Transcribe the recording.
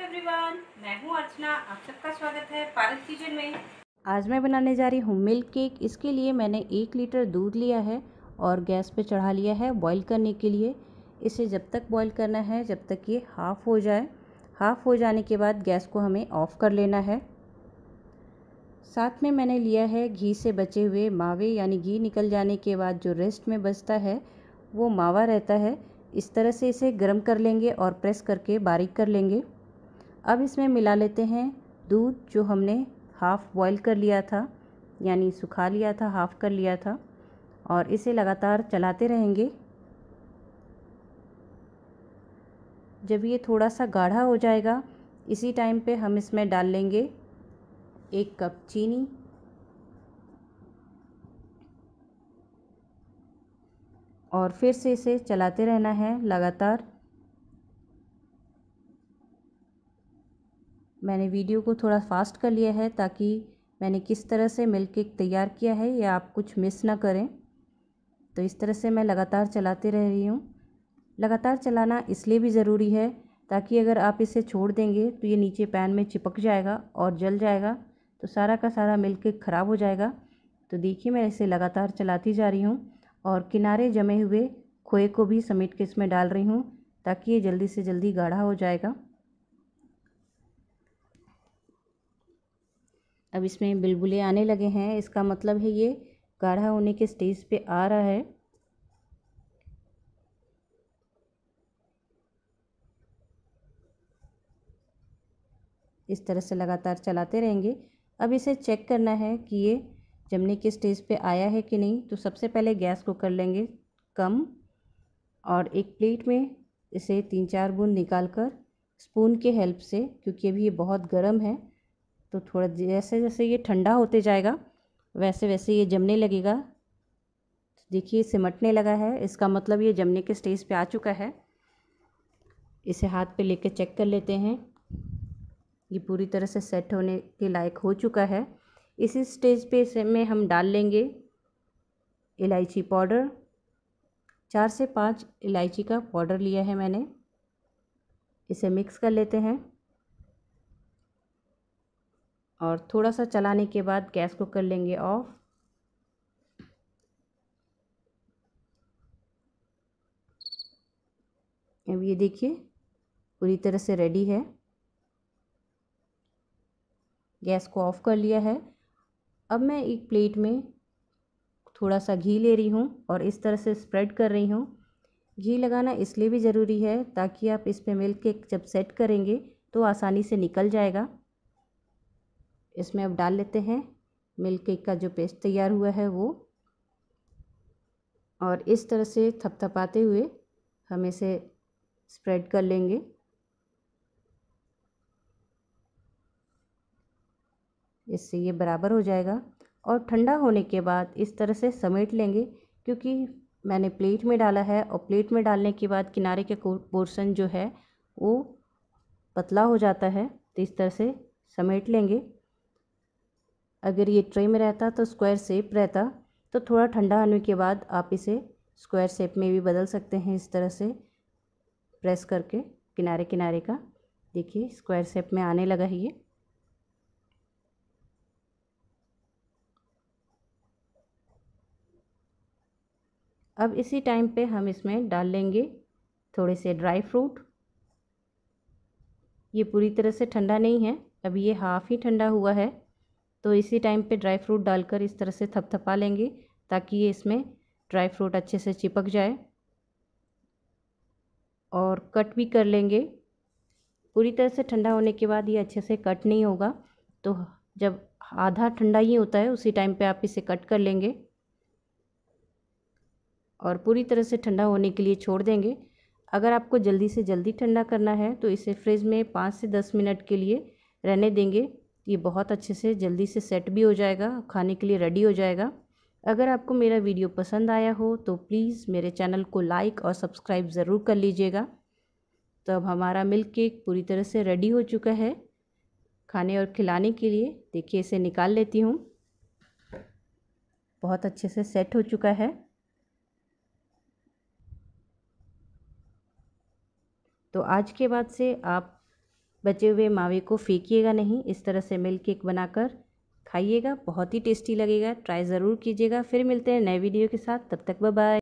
everyone मैं हूं अर्चना आप सबका स्वागत है पारस में आज मैं बनाने जा रही हूँ मिल्क केक इसके लिए मैंने एक लीटर दूध लिया है और गैस पे चढ़ा लिया है बॉईल करने के लिए इसे जब तक बॉईल करना है जब तक ये हाफ़ हो जाए हाफ़ हो जाने के बाद गैस को हमें ऑफ़ कर लेना है साथ में मैंने लिया है घी से बचे हुए मावे यानी घी निकल जाने के बाद जो रेस्ट में बचता है वो मावा रहता है इस तरह से इसे गर्म कर लेंगे और प्रेस करके बारीक कर लेंगे अब इसमें मिला लेते हैं दूध जो हमने हाफ़ बॉईल कर लिया था यानी सुखा लिया था हाफ़ कर लिया था और इसे लगातार चलाते रहेंगे जब ये थोड़ा सा गाढ़ा हो जाएगा इसी टाइम पे हम इसमें डाल लेंगे एक कप चीनी और फिर से इसे चलाते रहना है लगातार मैंने वीडियो को थोड़ा फास्ट कर लिया है ताकि मैंने किस तरह से मिल्क केक तैयार किया है या आप कुछ मिस ना करें तो इस तरह से मैं लगातार चलाते रह रही हूँ लगातार चलाना इसलिए भी ज़रूरी है ताकि अगर आप इसे छोड़ देंगे तो ये नीचे पैन में चिपक जाएगा और जल जाएगा तो सारा का सारा मिल्क केक ख़राब हो जाएगा तो देखिए मैं इसे लगातार चलाती जा रही हूँ और किनारे जमे हुए खोए को भी समेट के इसमें डाल रही हूँ ताकि ये जल्दी से जल्दी गाढ़ा हो जाएगा अब इसमें बुलबुले आने लगे हैं इसका मतलब है ये गाढ़ा होने के स्टेज पे आ रहा है इस तरह से लगातार चलाते रहेंगे अब इसे चेक करना है कि ये जमने के स्टेज पे आया है कि नहीं तो सबसे पहले गैस को कर लेंगे कम और एक प्लेट में इसे तीन चार बूंद निकाल कर स्पून के हेल्प से क्योंकि अभी ये बहुत गर्म है तो थोड़ा जैसे जैसे ये ठंडा होते जाएगा वैसे वैसे ये जमने लगेगा देखिए सिमटने लगा है इसका मतलब ये जमने के स्टेज पे आ चुका है इसे हाथ पे लेके चेक कर लेते हैं ये पूरी तरह से सेट होने के लायक हो चुका है इसी स्टेज पे इसे में हम डाल लेंगे इलायची पाउडर चार से पाँच इलायची का पाउडर लिया है मैंने इसे मिक्स कर लेते हैं और थोड़ा सा चलाने के बाद गैस को कर लेंगे ऑफ अब ये देखिए पूरी तरह से रेडी है गैस को ऑफ़ कर लिया है अब मैं एक प्लेट में थोड़ा सा घी ले रही हूँ और इस तरह से स्प्रेड कर रही हूँ घी लगाना इसलिए भी ज़रूरी है ताकि आप इस पे मिल्क केक जब सेट करेंगे तो आसानी से निकल जाएगा इसमें अब डाल लेते हैं मिल्क केक का जो पेस्ट तैयार हुआ है वो और इस तरह से थपथपाते हुए हम इसे स्प्रेड कर लेंगे इससे ये बराबर हो जाएगा और ठंडा होने के बाद इस तरह से समेट लेंगे क्योंकि मैंने प्लेट में डाला है और प्लेट में डालने के बाद किनारे के पोर्शन जो है वो पतला हो जाता है तो इस तरह से समेट लेंगे अगर ये ट्रे में रहता तो स्क्वायर शेप रहता तो थोड़ा ठंडा होने के बाद आप इसे स्क्वायर शेप में भी बदल सकते हैं इस तरह से प्रेस करके किनारे किनारे का देखिए स्क्वायर शेप में आने लगा है ये अब इसी टाइम पे हम इसमें डाल लेंगे थोड़े से ड्राई फ्रूट ये पूरी तरह से ठंडा नहीं है अभी ये हाफ़ ही ठंडा हुआ है तो इसी टाइम पे ड्राई फ्रूट डालकर इस तरह से थपथपा लेंगे ताकि ये इसमें ड्राई फ्रूट अच्छे से चिपक जाए और कट भी कर लेंगे पूरी तरह से ठंडा होने के बाद ये अच्छे से कट नहीं होगा तो जब आधा ठंडा ही होता है उसी टाइम पे आप इसे कट कर लेंगे और पूरी तरह से ठंडा होने के लिए छोड़ देंगे अगर आपको जल्दी से जल्दी ठंडा करना है तो इसे फ्रिज में पाँच से दस मिनट के लिए रहने देंगे ये बहुत अच्छे से जल्दी से सेट भी हो जाएगा खाने के लिए रेडी हो जाएगा अगर आपको मेरा वीडियो पसंद आया हो तो प्लीज़ मेरे चैनल को लाइक और सब्सक्राइब ज़रूर कर लीजिएगा तो अब हमारा मिल्क केक पूरी तरह से रेडी हो चुका है खाने और खिलाने के लिए देखिए इसे निकाल लेती हूँ बहुत अच्छे से सेट हो चुका है तो आज के बाद से आप बचे हुए मावे को फेंकिएगा नहीं इस तरह से मिल्क केक बनाकर खाइएगा बहुत ही टेस्टी लगेगा ट्राई ज़रूर कीजिएगा फिर मिलते हैं नए वीडियो के साथ तब तक बाय